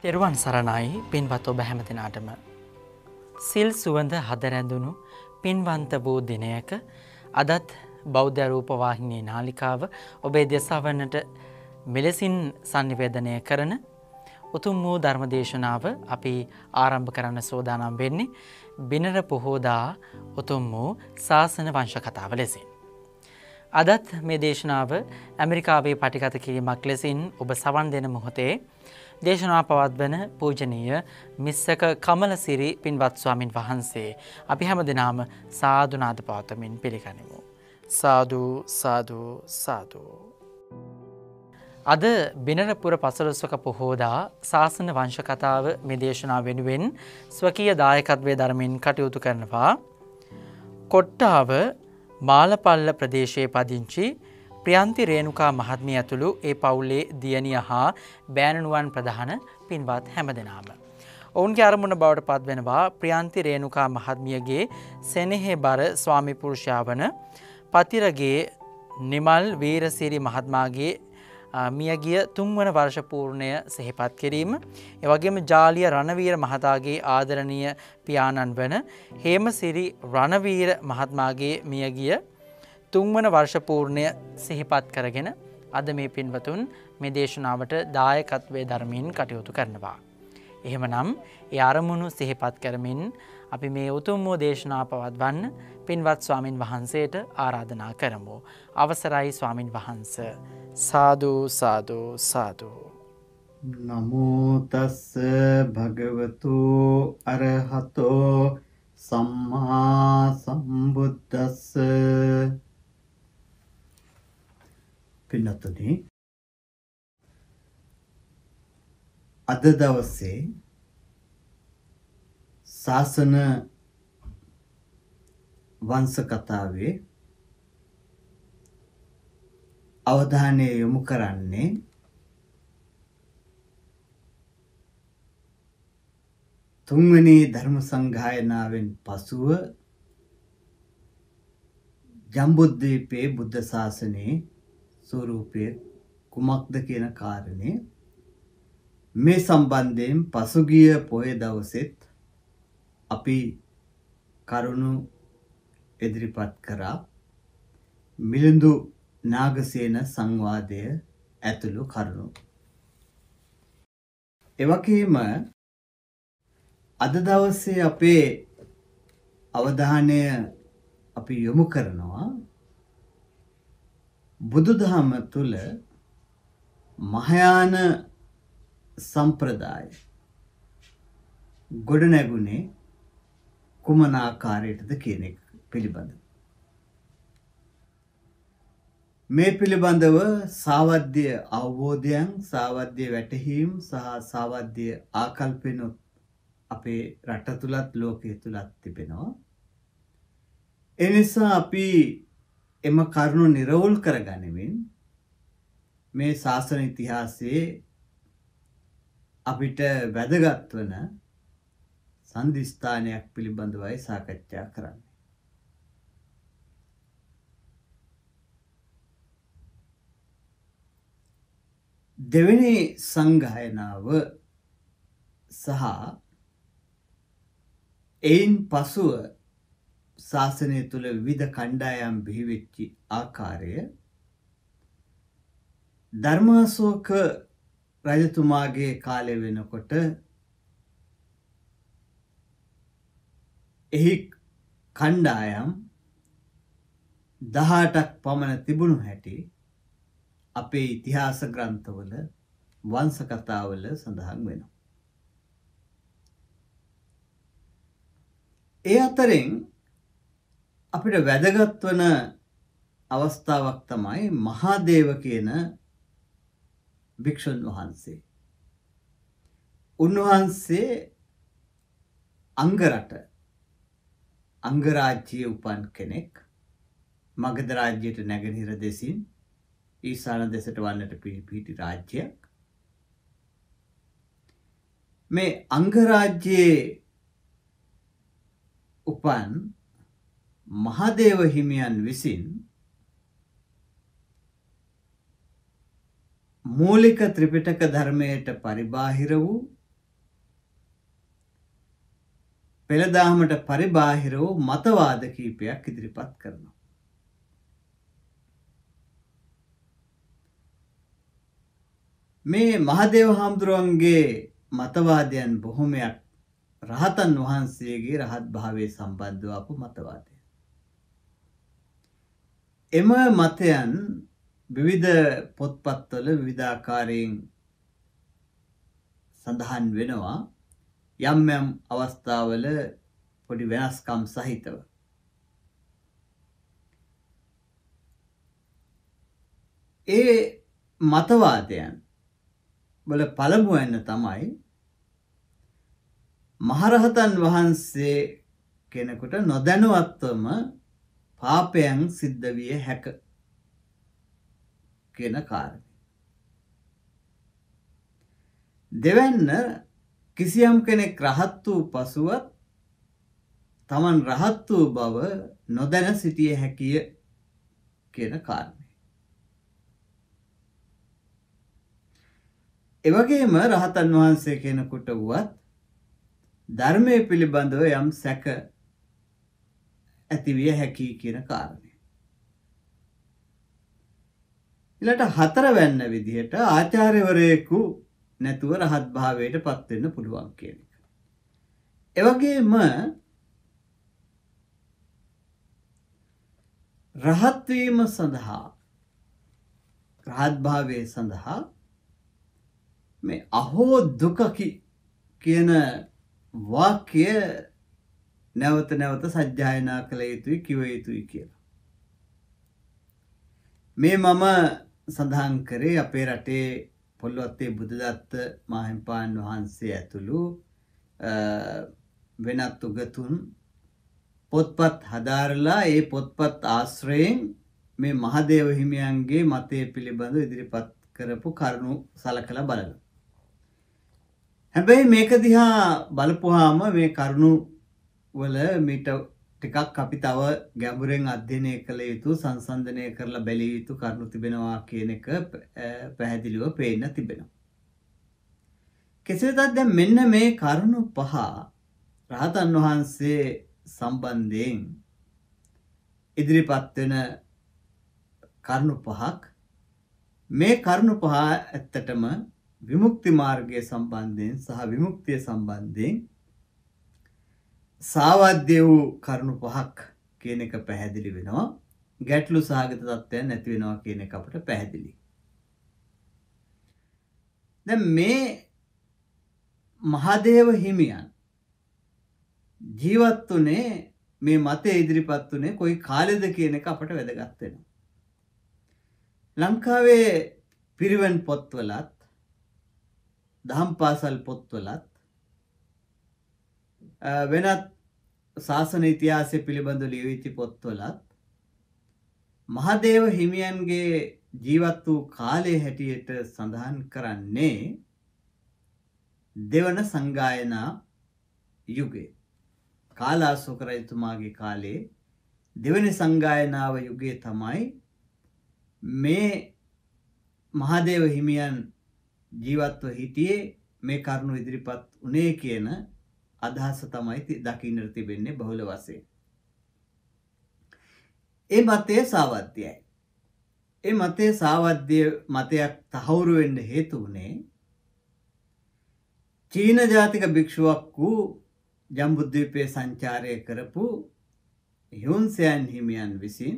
තෙරුවන් සරණයි පින්වත් ඔබ හැම දෙනාටම. සිල් සුවඳ හදරැඳුණු පින්වන්ත වූ දිනයක අදත් බෞද්ධ රූපවාහිනී නාලිකාව ඔබේ දෙසවන්නට මෙලෙසින් sannivedanaya කරන උතුම් වූ ධර්ම දේශනාව අපි ආරම්භ කරන්න සෝදානම් වෙන්නේ බිනර පොහෝදා උතුම් වූ සාසන වංශ කතාව ලෙසින්. අදත් මේ දේශනාව ඇමරිකාවේ පටිගත කිරීමක් ලෙසින් ඔබ සවන් දෙන මොහොතේ දේශනා පවත්වන පූජනීය මිස්සක කමලසිරි පින්වත් ස්වාමින් වහන්සේ අපි හැම දෙනාම සාදුනාද පවතමින් පිළිගනිමු. සාදු සාදු සාදු. අද බිනරපුර පසළොස්වක පොහෝදා ශාසන වංශකතාව මෙදේශනා වෙනුවෙන් ස්වකීය දායකත්වය ධර්මින් කටයුතු කරනවා. කොට්ටාව මාලපල්ල ප්‍රදේශයේ පදිංචි ප්‍රියන්ති රේණුකා මහත්මිය ඇතුළු ඒ පවුලේ දියණිය හා බෑණනුවන් ප්‍රධාන පින්වත් හැම දෙනාම. ඔවුන්ගේ අරමුණ බවට පත්වෙනවා ප්‍රියන්ති රේණුකා මහත්මියගේ සෙනෙහෙ බර ස්වාමිපුරුෂාවන පතිරගේ නිමල් වීරසිරි මහත්මාගේ මියගිය තුන්වන වර්ෂපූර්ණය සෙහිපත් කිරීම. එවගේම ජාලිය රණවීර මහතාගේ ආදරණීය පියාණන් වන හේමසිරි රණවීර මහත්මාගේ මියගිය තුන්වන වර්ෂපූර්ණය සිහිපත් කරගෙන අද මේ පින්වතුන් මේ දේශනාවට දායකත්වය ධර්මීන් කටයුතු කරනවා. එහෙම නම් ඒ අරමුණු සිහිපත් කරමින් අපි මේ උතුම් වූ දේශනා පවත්වන්න පින්වත් ස්වාමින් වහන්සේට ආරාධනා කරමු. අවසරයි ස්වාමින් වහන්ස. සාධූ සාධූ සාධූ. නමුතස්ස භගවතු අරහතෝ සම්මා සම්බුද්දස්ස පින්නතුනි අද දවසේ ශාසන වංශ කතාවේ අවධානය යොමු කරන්නේ තුන්වෙනි ධර්ම සංගායනාවෙන් පසුව ජම්බුද්වීපයේ බුද්ධ ශාසනයේ ස්වરૂපය කුමක්ද කියන කාරණේ මේ සම්බන්ධයෙන් පසුගිය පොය දවසෙත් අපි කරුණු ඉදිරිපත් කරා මිලිඳු නාගසේන සංවාදය ඇතුළු කරුණු. එවකීම අද දවස්සේ අපේ අවධානය අපි යොමු කරනවා බුදුදහම තුළ මහායාන සම්ප්‍රදාය ගොඩ නැගුණේ කුමන ආකාරයටද කියන එක පිළිබඳ මේ පිළිබඳව සාවද්‍ය අවබෝධයන් සාවද්‍ය වැටහීම් සහ සාවද්‍ය ආකල්පෙනුත් අපේ රට තුලත් ලෝකයේ තුලත් තිබෙනවා එනිසා අපි එම කරුණු නිරවුල් කරගනිමින් මේ ශාසන ඉතිහාසයේ අපිට වැදගත් වන සන්ධිස්ථානයක් පිළිබඳවයි සාකච්ඡා කරන්නේ. දෙවෙනි සංගායනාව සහ එයින් පසුව ශාසනය තුළ විවිධ කණ්ඩායම් බිහිවෙච්චි ආකාරය ධර්මාශෝක රජතුමාගේ කාලය වෙනකොට එහි කණ්ඩායම් දහටක් පමණ තිබුණු හැටි අපේ ඉතිහාස ග්‍රන්ථවල වංසකතාවල සඳහන් වෙනවා. ඒ අතරෙන් අපිට වැදගත් වන අවස්ථාවක් තමයි මහාදේව කියන භික්ෂුන් වහන්සේ. උන්වහන්සේ අංගරට අංගරාජ්‍යයේ උපන් කෙනෙක් මගධ රාජ්‍යයට නැගෙනහිර දෙසින් ඊසාන දෙසට වන්නට පිහිටි රාජ්‍යයක්. මේ අංගරාජ්‍යයේ උපන් මහදේව හිමියන් විසින් මූලික ත්‍රිපිටක ධර්මයට පරිබාහිර වූ පෙළදාමට පරිබාහිර වූ මතවාද කීපයක් ඉදිරිපත් කරනවා. මේ මහදේව හාමුදුරුවන්ගේ මතවාදයන් බොහොමයක් රහතන් වහන්සේගේ රහත් භාවය සම්බන්ධව අප මතවාදය. එම මතයන් විවිධ පොත්පත්වල විවිධාකාරයෙන් සඳහන් වෙනවා යම් යම් අවස්ථාවල පොඩි වෙනස්කම් සහිතව. ඒ මතවාදයන් වල පළමුුවන්න තමයි මහරහතන් වහන්සේ කෙනෙකුට නොදැනුවත්වම පාපයන් සිද්ධ විය හැක කියන කාරණය. දෙවැන්න කිසියම් කෙනෙක් රහත් වූ පසුවත් තමන් රහත් වූ බව නොදැන සිටිය හැකිය කියන කාරණය. එවගේම රහතන් වහන්සේ කෙනෙකුට වුවත් ධර්මය පිළිබඳව යම් සැක ඇතිවිය හැකි කියන කාරණය. ඊළඟට හතරවැන්න විදිහට ආචාර්යවරයෙකු නැතුව රහත් භාවයට පත් වෙන්න පුළුවන් කියන එක. ඒ වගේම රහත් වීම සඳහා රහත් භාවයේ සඳහා මේ අහෝ දුකකි කියන වාක්‍ය නැවත නැවත සජ්ජායනා කළ යුතුයි කිව යුතුයි කියලා. මේ මම සඳහන් කරේ අපේ රටේ පොල්ලොත්තේ බුදුදත්ත මහින්පාන් වහන්සේ ඇතුළු වෙනත් උගතුන් පොත්පත් හදාරලා ඒ පොත්පත් ආශ්‍රයෙන් මේ මහදේව හිමියන්ගේ මතය පිළිබඳ ඉදිරිපත් කරපු කරුණු සලකලා බලන. හැබැයි මේක දිහා බලපුවාම මේ කරුණු වල මිට ටිකක් අපි තව ගැඹුරෙන් අධ්‍යයනය කළ යුතු සංසන්ධනය කරලා බැලිය යුතු කරුණු තිබෙනවා කියන එක පැහැදිලිව පේන්න තිබෙනවා. කෙසේ වෙතත් දැන් මෙන්න මේ කරුණු පහ රහතන් වහන්සේ සම්බන්ධයෙන් ඉදිරිපත් වෙන කරුණු පහක් මේ කරුණු පහ ඇත්තටම විමුක්ති මාර්ගය සම්බන්ධයෙන් සහ විමුක්තිය සම්බන්ධයෙන් සාවද්‍ය වූ කරුණු පහක් කියන එක පැහැදිලි වෙනවා. ගැටලු සහගත තත්ත්වයන් නැති වෙනවා කියන එක අපට පැහැදිලි. දැන් මේ මහදේව හිමියන් ජීවත් වුනේ මේ මතය ඉදිරිපත් වුනේ කොයි කාලෙද කියන එක අපට වැදගත් වෙනවා. ලංකාවේ පිරිවෙන් පොත්වලත් දහම් පාසල් පොත්වලත් වෙනත් ශාසන ඉතිහාසය පිළිබඳ ලියවිති පොත්වලත් මහදේව හිමියන්ගේ ජීවත් වූ කාලය හැටියට සඳහන් කරන්නේ දෙවන සංගායනා යුගය. කාලාසෝක රජතුමාගේ කාලේ දෙවනි සංගායනාව යුගයේ තමයි මේ මහදේව හිමියන් ජීවත්ව හිටියේ මේ කරුණු ඉදිරිපත් උනේ කියන අදහස තමයි දකින්නට තිබෙන්නේ බහුල වශයෙන්. ඒ මතය සාවද්‍යයි. ඒ මතය සාවද්‍ය මතයක් තහවුරු වෙන්න හේතු වුණේ චීන ජාතික භික්ෂුවක් වූ ජම්බුද්වීපයේ සංචාරය කරපු යුන්සයන් හිමියන් විසින්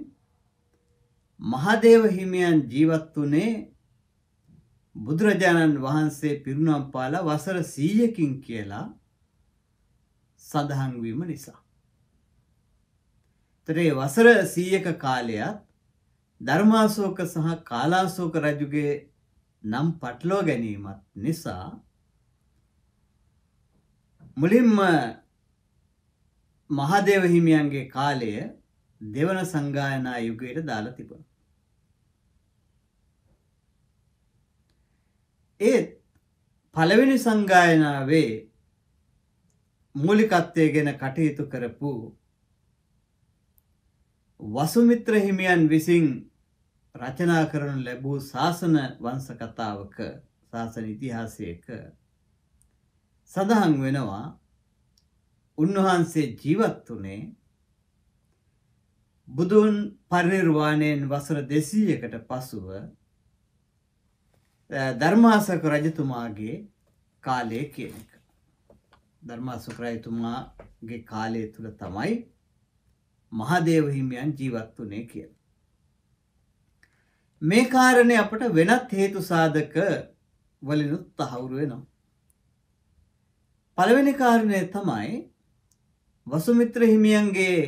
මහදේව හිමියන් ජීවත් වුණේ බුදුරජාණන් වහන්සේ පිරුණම් පාලා වසර 100කින් කියලා සඳහන්වීම නිසා. තරේ වසර සීයක කාලයත් ධර්මාසෝක සහ කාලාසෝක රජුගේ නම් පටලෝ ගැනීමත් නිසා මුලින්ම මහදේව හිමියන්ගේ කාලය දෙවන සංගායනා යුගයට දාලා තිබුණා. ඒත් පළවෙනි සංගායනාවේ මූලිකත්වය ගැන කටයුතු කරපු වසුමිත්‍ර හිමියන් විසින් රචනා කරනු ලැබූ ශාසන වංශකතාවක ශාසන ඉතිහාසයක සඳහන් වෙනවා උන්වහන්සේ ජීවත් වුණේ බුදුන් පරිනිර්වාණයෙන් වසර 200කට පසුව ධර්මාසක රජතුමාගේ කාලයේ කියන එක. ධර්මාසුකරයතුමාගේ කාලය තුළ තමයි මහදේව හිමියන් ජීවත් වුණේ කියලා. මේ කාරණේ අපට වෙනත් හේතු සාධක වලිනුත් තහවුරු වෙනවා. පළවෙනි කාරණය තමයි වසුමිත්‍ර හිමියන්ගේ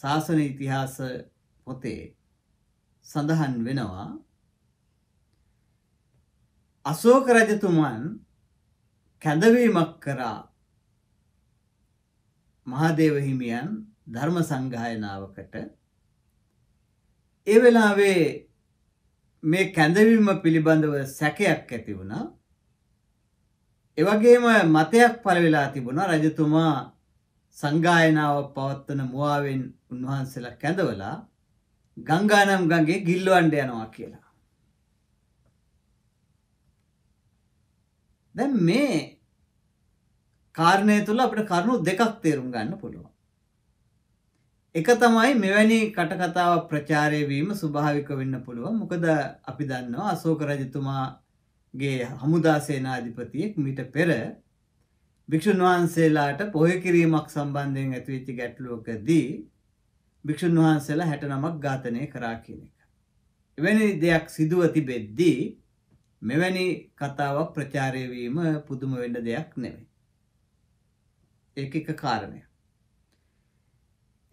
ශාසන ඉතිහාස පොතේ සඳහන් වෙනවා අශෝක රජතුමන් කැඳවීමක් කරා මහදේව හිමියන් ධර්ම සංගායනාවකට ඒ වෙලාවේ මේ කැඳවීම පිළිබඳව සැකයක් ඇති වුණා. ඒ වගේම මතයක් පළ වෙලා තිබුණා රජතුමා සංගායනාව පවත්වන මුවාවෙන් උන්වහන්සේලා කැඳවලා ගංගානම් ගඟේ ගිල්ලවන්න යනවා කියලා. දැන් මේ කාරණය තුළ අපිට කරුණු දෙකක් තේරුම් ගන්න පුළුවන්. එක තමයි මෙවැනි කටකතාව ප්‍රචාරය වීම ස්වභාවික වෙන්න පුළුවන්. මොකද අපි දන්නවා අශෝක රජතුමාගේ හමුදා සේනාධිපතියෙක් මීට පෙර භික්ෂුන් වහන්සේලාට පොහොය කිරීමක් සම්බන්ධයෙන් ඇතිවෙච්ච ගැටලුවකදී භික්ෂුන් වහන්සේලා 69ක් ඝාතනය කරා කියන එක. එවැනි දෙයක් සිදුව තිබෙද්දී මෙවැනි කතාවක් ප්‍රචාරය වීම පුදුම වෙන්න දෙයක් නෙවෙයි. ඒක එක කාරණය.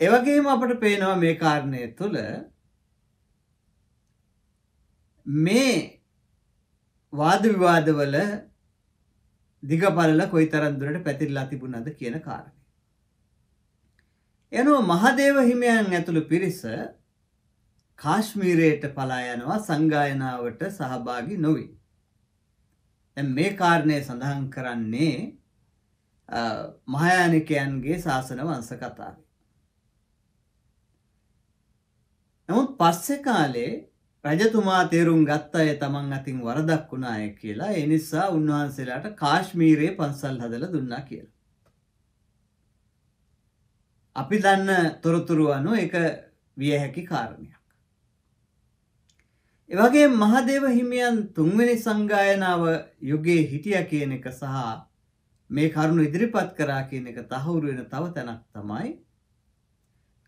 එවගේම අපට පේනවා මේ කාරණය තුළ මේ වාද විවාදවල දිගපරල කොයි තරම් දුරට පැතිරලා තිබුණාද කියන කාරණය. එනෝ මහදේව හිමියන් ඇතුළු පිරිස කාශ්මීරයට පලා යනවා සංගායනාවට සහභාගි නොවි. දැන් මේ කාරණය සඳහන් කරන්නේ මහායානිකයන්ගේ ශාසන වංශ කතාව. නමුත් පස්සේ කාලේ රජතුමා තේරුම් ගත්ත අය තමන් අතින් වරදක් වුණාය කියලා ඒ නිසා උන්වහන්සේලාට කාශ්මීරයේ පන්සල් හදලා දුන්නා කියලා. අපි දන්න තොරතුරු අනුව ඒක විය හැකි කාරණයක්. එවගේ මහදේව හිමියන් තුන්වෙනි සංගායනාව යුගයේ හිටිය කියන එක සහ මේ කරුණ ඉදිරිපත් කරා කියන එක තහවුරු වෙන තව තැනක් තමයි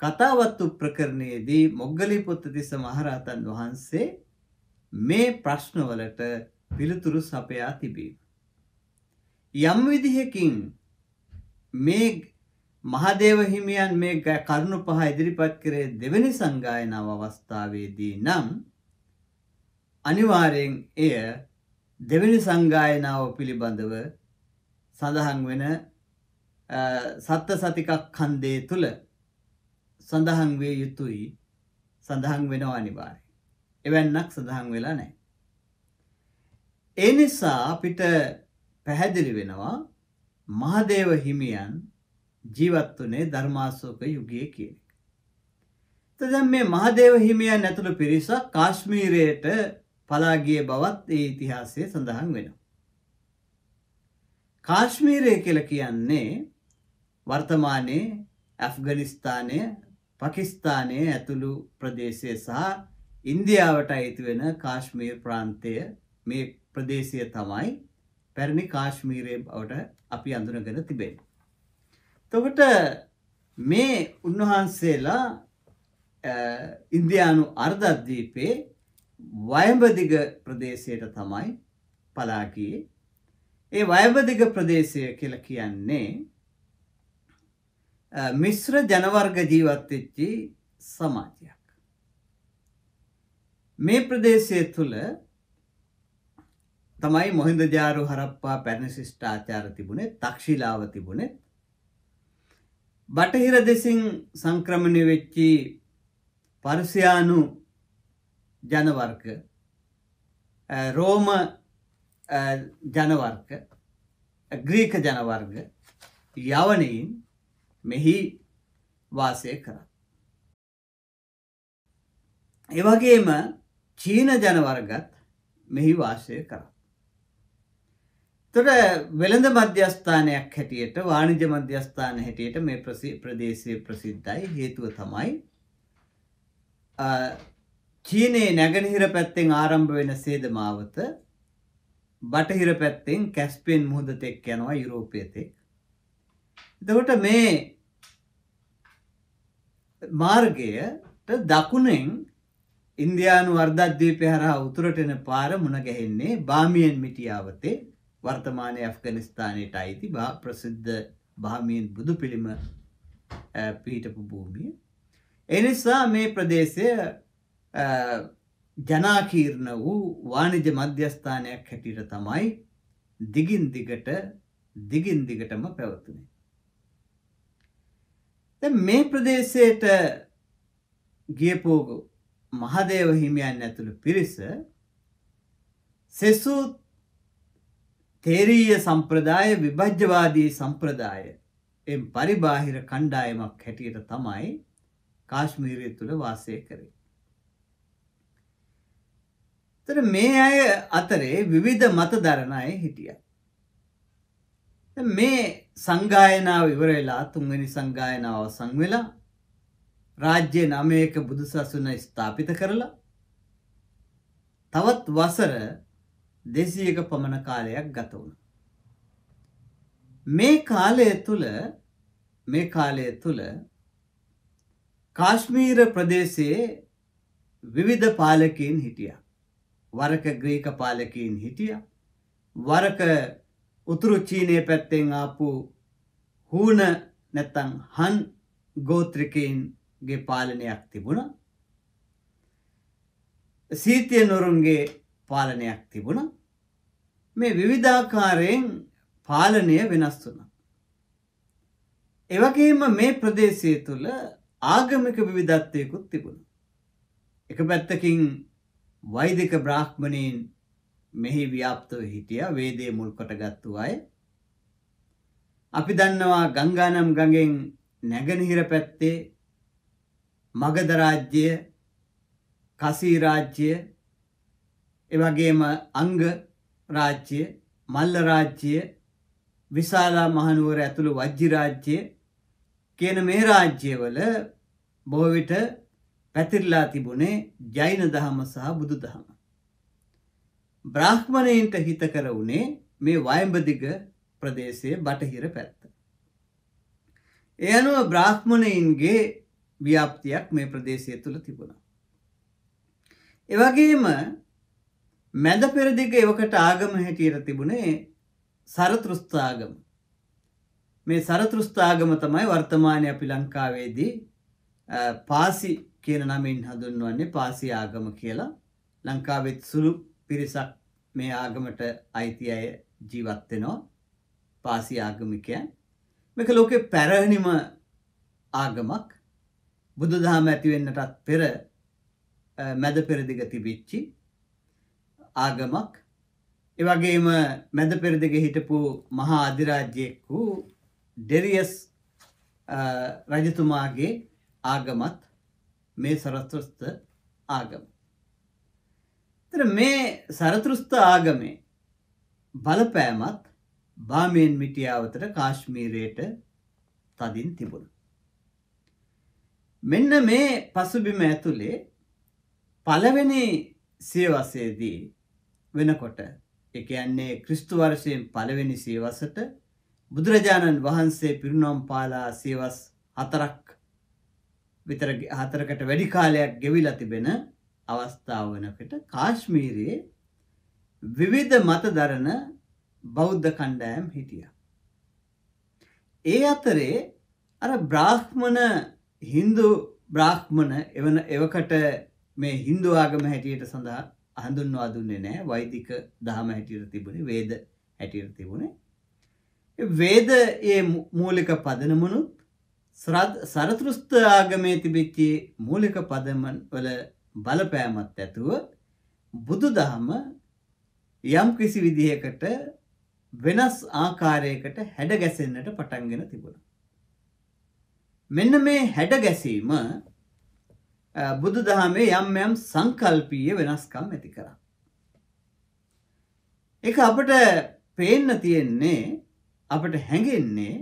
කතාවත්තු ප්‍රකරණයේදී මොග්ගලී පුත්තිස්ස මහරහතන් වහන්සේ මේ ප්‍රශ්නවලට පිළිතුරු සපයා තිබීම. යම් විදිහකින් මේ මහදේව හිමියන් මේ කරුණු පහ ඉදිරිපත් කරේ දෙවැනි සංගායනාව අවස්ථාවේදී නම් අනිවාර්යෙන් එය දෙවැනි සංගායනාව පිළිබඳව සඳහන් වෙන සත්ත සතිකක් කන්දේ තුළ සඳහන් වේ යුතුයි සඳහන් වෙනවා අනිවාර්ය. එවැන්නක් සඳහන් වෙලා නෑ. ඒ නිසා අපිට පැහැදිලි වෙනවා මහදේව හිමියන් ජීවත් වනේ ධර්මාශෝක යුගයේ කියන එක. තදැන් මේ මහදේව හිමියන් ඇතුළු පිරිසක් කාශ්මීරයට පලාගිය බවත් ඒ ඉතිහාසය සඳහන් වෙනවා. කාශ්මීරය කියල කියන්නේ වර්තමානයේ ඇෆ්ගනිස්ථානය පකිස්ථානය ඇතුළු ප්‍රදේශය සහ ඉන්දියාවට අයිතිවෙන කාශ්මීර් ප්‍රාන්තය මේ ප්‍රදේශය තමයි පැරණි කාශ්මීරය බවට අපි අඳුනගෙන තිබෙන. තොකට මේ උන්වහන්සේලා ඉන්දයානු අර්ධද්දීපේ වයඹදිග ප්‍රදේශයට තමයි පලාකයේ ඒ වයබදිග ප්‍රදේශය කියල කියන්නේ මිශ්‍ර ජනවර්ග ජීවත්වෙච්චි සමාජයක්. මේ ප්‍රදේශය තුළ තමයි මොහින්ද ජාරු හරප්පා පැණසිිෂ්ට ආචාර තිබුණේ තක්ෂිලාව තිබුණේ බටහිර දෙසින් සංක්‍රමණය වෙච්චි පර්සියානු ජනවර්ග රෝම ජනවර්ග ග්‍රීක ජනවර්ග යවනයින් මෙහි වාසය කර. එවගේම චීන ජනවර්ගත් මෙහි වාසය කර. තොට වෙළඳ මධ්‍යස්ථානයක් හැටියට වාණිජ මධ්‍යස්ථාන හැටියට මේ ප්‍රදේශය ප්‍රසිද්ධයි හේතුව තමයි චීනයේ නැගනහිර පැත්තෙන් ආරම්භ වෙන සේදමාවත බටහිර පැත්තෙන් කැස්පෙන් මුහදතෙක් යනවා යුරෝපයතෙක්. එතකොට මේ මාර්ගයට දකුණෙන් ඉන්දයානු වර්ධද්වී පෙහරහා උතුරටෙන පාර මුණගැහෙන්නේ බාමියෙන් මිටියාවතේ වර්තමානය ඇෆ්ගනිස්ථානයට අයිති බා ප්‍රසිද්ධ බාමියෙන් බුදු පිළිම පීටපු භූමිය. එනිසා මේ ප්‍රදේශය ජනාකීර්ණ වූ වාණිජ මධ්‍යස්ථානයක් හැටියට තමයි දිගින් දිගට දිගින් දිගටම පැවතුනේ. දැන් මේ ප්‍රදේශයට ගියපු මහදේව හිමියන් ඇතුළු පිරිස සෙසු තේරීය සම්ප්‍රදාය විභජ්‍යවාදී සම්ප්‍රදාය එම් පරිබාහිර කණ්ඩායමක් හැටියට තමයි කාශ්මීරය තුළ වාසය කරේ. තර මේ අය අතරේ විවිධ මත දරණ අය හිටිය. මේ සංගායනාව ඉවරලා තුන්වැනි සංගායනාව සංවෙලා රාජ්‍ය නමයක බුදුසසුන ස්ථාපිත කරලා තවත් වසර දෙසියක පමණ කාලයක් ගත වුණ. මේ කාලය තුළ මේ කාලය තුළ කාශ්මීර ප්‍රදේශයේ විවිධ පාලකයෙන් හිටියා. වරක ග්‍රීක පාලකීන් හිටිය. වරක උතුරු චීනය පැත්තෙන් ආපු හූන නැත්තං හන් ගෝත්‍රිකයින්ගේ පාලනයක් තිබුණ. සීතිය නොරුන්ගේ පාලනයක් තිබුණ මේ විවිධාකාරයෙන් පාලනය වෙනස් වුණ. එවගේම මේ ප්‍රදේශය තුළ ආගමික විවිධත්වයකුත් තිබුණ. එක පැත්තකින් වෛදික බ්‍රාහ්මණීන් මෙහි ව්‍යාප්තව හිටිය වේදේ මුල් කොටගත්තු අය. අපි දන්නවා ගංගානම් ගඟෙන් නැගනහිර පැත්තේ මගධ රාජ්‍යය කසී රාජ්‍යය එවගේම අංග රාජ්‍යය මල්ල රාජ්‍යය විශාලා මහනුවර ඇතුළු වජ්ජි රාජ්‍යය කියන මේ රාජ්‍යවල බොහෝ විට පැතිරලා තිබුණේ ජෛන දහම සහ බුදු දහම. බ්‍රාහ්මණයන්ට හිත කර වුණේ මේ වයඹදිග ප්‍රදේශයේ බටහිර පැත්ත. ඒ අනුව බ්‍රාහ්මණයන්ගේ ව්‍යාප්තියක් මේ ප්‍රදේශය තුළ තිබුණා. එවගේම මැද පෙරදිග එවකට ආගම හැටියට තිබුණේ සරතෘස්ථාගම. මේ සරතෘස්ථාගම තමයි වර්තමානය අපි ලංකාවේදී පාසි කියන නමින් හඳුන්වන්නේ පාසි ආගම කියලා ලංකාවෙත් සුළු පිරිසක් මේ ආගමට අයිති අය ජීවත් වෙනවා පාසි ආගමිකයන් මේක ලෝකේ පැරණිම ආගමක් බුදුදහම ඇති වෙන්නටත් පෙර මැද පෙරදිග තිබිච්චි ආගමක් ඒ වගේම මැද පෙරදිග හිටපු මහා අධිරාජ්‍යයෙක් වූ ඩෙරියස් රජතුමාගේ ආගමත් මේ සරතෘස්ත ආගම. තර මේ සරතෘස්ත ආගමේ බලපෑමත් බාමයෙන් මිටියාවතට කාශ්මීරයට තදින් තිබුණ. මෙන්න මේ පසුබිම ඇතුළේ පලවෙනි සියවසේදී වෙනකොට එකයන්නේ ක්‍රිස්තු වර්ෂයෙන් පලවෙනි සියවසට බුදුරජාණන් වහන්සේ පිරුණොම් පාලා සියවස් හතරක් විතර හතරකට වැඩි කාලයක් ගෙවිලා තිබෙන අවස්ථාව වෙනකොට කාශ්මීරයේ විවිධ මත දරන බෞද්ධ කණ්ඩායම් හිටියා. ඒ අතරේ අර බ්‍රාහ්මණ හින්දු බ්‍රාහ්මණ එවන එවකට මේ හින්දු ආගම හැටියට සඳහා හඳුන්වා දුන්නේ නෑ වෛදික දහම හැටියට තිබුණේ වේද හැටියට තිබුණේ වේද ඒ මූලික පදනමනුත් සරතුෘස්ත ආගමේ තිබිච්චි මූලික පදම වල බලපෑමත් ඇතුව බුදුදහම යම් කිසි විදිහකට වෙනස් ආකාරයකට හැඩ ගැසෙන්නට පටන්ගෙන තිබුණා. මෙන්න මේ හැඩ ගැසීම බුදුදහමේ යම් යම් සංකල්පීය වෙනස්කම් ඇති කරා. ඒක අපට පේන්න තියෙන්නේ අපට හැඟෙන්නේ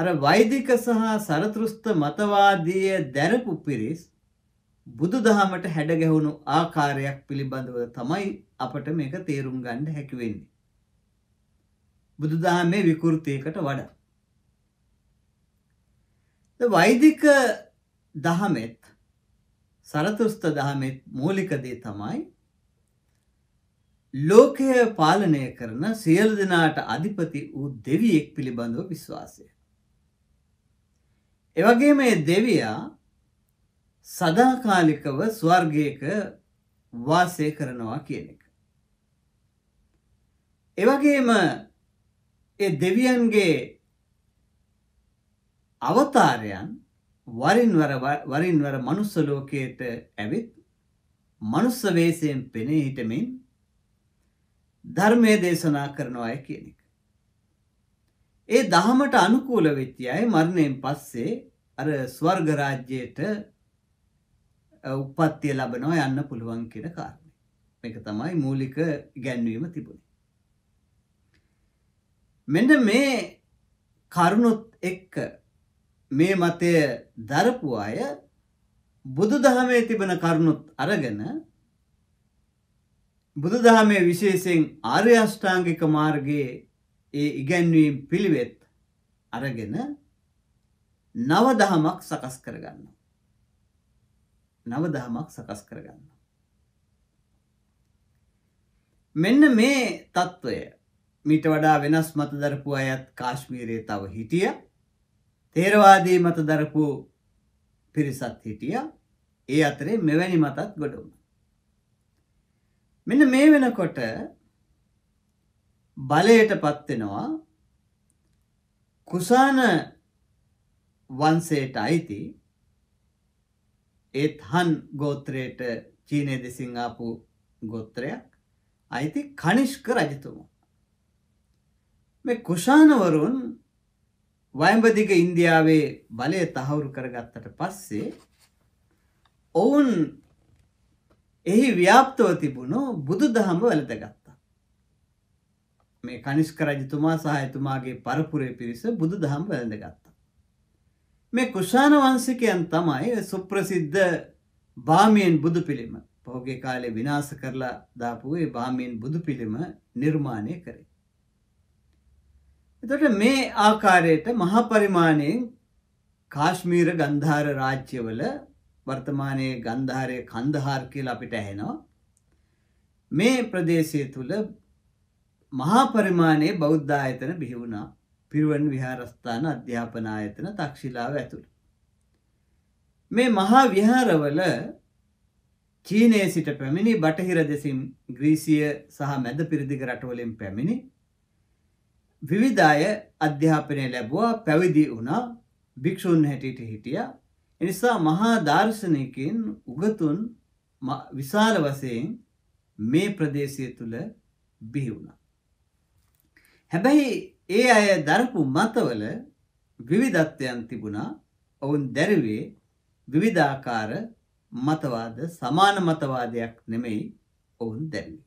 අර වෛදික සහ සරතෘස්ත මතවාදීය දැනපු පිරිස් බුදුදහමට හැඩ ගැහුණු ආකාරයක් පිළිබඳව තමයි අපට මේක තේරුම් ගන්න හැකි වෙන්නේ. බුදුදහමේ විකෘතියකට වඩා. ද වෛදික දහමෙත් සරතුස්ත දහමෙත් මූලික දේ තමයි ලෝකය පාලනය කරන සියලු දෙනාට අධිපති වූ දෙවියෙක් පිළිබඳව විශ්වාසය. එවගේ මේ දෙවියා සදාකාලිකව ස්වර්ගයක වාසය කරනවා කියන එක. එවගේම ඒ දෙවියන්ගේ අවතාරයන් වරින්වර වරින්වර මනුස්ස ලෝකයට ඇවිත් මනුස්ස වේසයෙන් පෙනී හිටමින් ධර්මය දේශනා කරනවාය කියන එක. ඒ දහමට අනුකූල වෙච්ච අය මරණයෙන් පස්සේ අර ස්වර්ග රාජ්‍යයට උප්පත්තිය ලබනවා යන්න පුළුවන් කියන කාරණේ. මේක තමයි මූලික ඉගැන්වීම තිබුණේ. මෙන්න මේ කරුණොත් එක්ක මේ මතය දරපු අය බුදු දහමේ තිබෙන කරුණොත් අරගෙන බුදු දහමේ විශේෂයෙන් ආර්ය අෂ්ටාංගික මාර්ගයේ ඒ ඉගැන්වීම් පිළිවෙත් අරගෙන නවදහමක් සකස් කරගන්න. නවදහමක් සකස් කරගන්න. මෙන්න මේ තත්ත්වය මිට වඩා වෙනස් මත දරපු අයත් කාශ්මීරය තව හිටිය තේරවාදී මත දරපු පිරිසත් හිටිය ඒ අතරේ මෙවැනි මතත් ගොඩුම්. මෙන්න මේ වෙනකොට බලයට පත්වෙනවා කුසාන වන්සේට අයිති ඒත් හන් ගෝත්‍රයට චීනය දෙසිංආපු ගොත්‍රයක් අයිති කනිෂ්ක රජතුමා. මේ කුෂානවරුන් වයම්බදිග ඉන්දියාවේ බලය තහවුරු කරගත්තට පස්සේ ඔවුන් එහි ව්‍යාප්තව තිබුණු බුදු දහම වැළඳගත්. මේ කනිෂ්ක රජතුමා සහ එතුමාගේ පරපුරේ පිරිස බුදුදහම වැළඳගත්තා. මේ කුෂාණ වංශිකයන් තමයි සුප්‍රසිද්ධ බාමීන් බුදු පිළිම. පහුගිය කාලේ විනාශ කරලා දාපු ඒ බාමීන් බුදු පිළිම නිර්මාණය කරේ. එතකොට මේ ආකාරයට මහා පරිමාණයෙන් කාශ්මීර ගන්ධාර රාජ්‍යවල වර්තමානයේ ගන්ධාරය කන්දහාර් කියලා අපිට ඇහෙනවා. මේ ප්‍රදේශය තුළ මහා පරිමාණයේ බෞද්ධ ආයතන බිහි වුණා. පිරුවන් විහාරස්ථාන අධ්‍යාපන ආයතන තක්ෂිලාව ඇතුළු. මේ මහා විහාරවල චීනයේ සිට පැමිණි බටහිර දෙසින් ග්‍රීසිය සහ මැද පිරිදිග රටවලින් පැමිණි විවිධාය අධ්‍යාපනය ලැබුවා පැවිදි වුණා භික්‍ෂූන් හැටියට හිටිය එනිසා මහා දර්ශනයකින් උගතුන් විශාල වසයෙන් මේ ප්‍රදේශය තුළ බිහි වුණා. හැබැයි ඒ අය දරපු මතවල විවිධත්වයන් තිබුණා. ඔවුන් දැරුවේ විවිධාකාර මතවාද සමාන මතවාදයක් නෙමෙයි ඔවුන් දැරුවේ.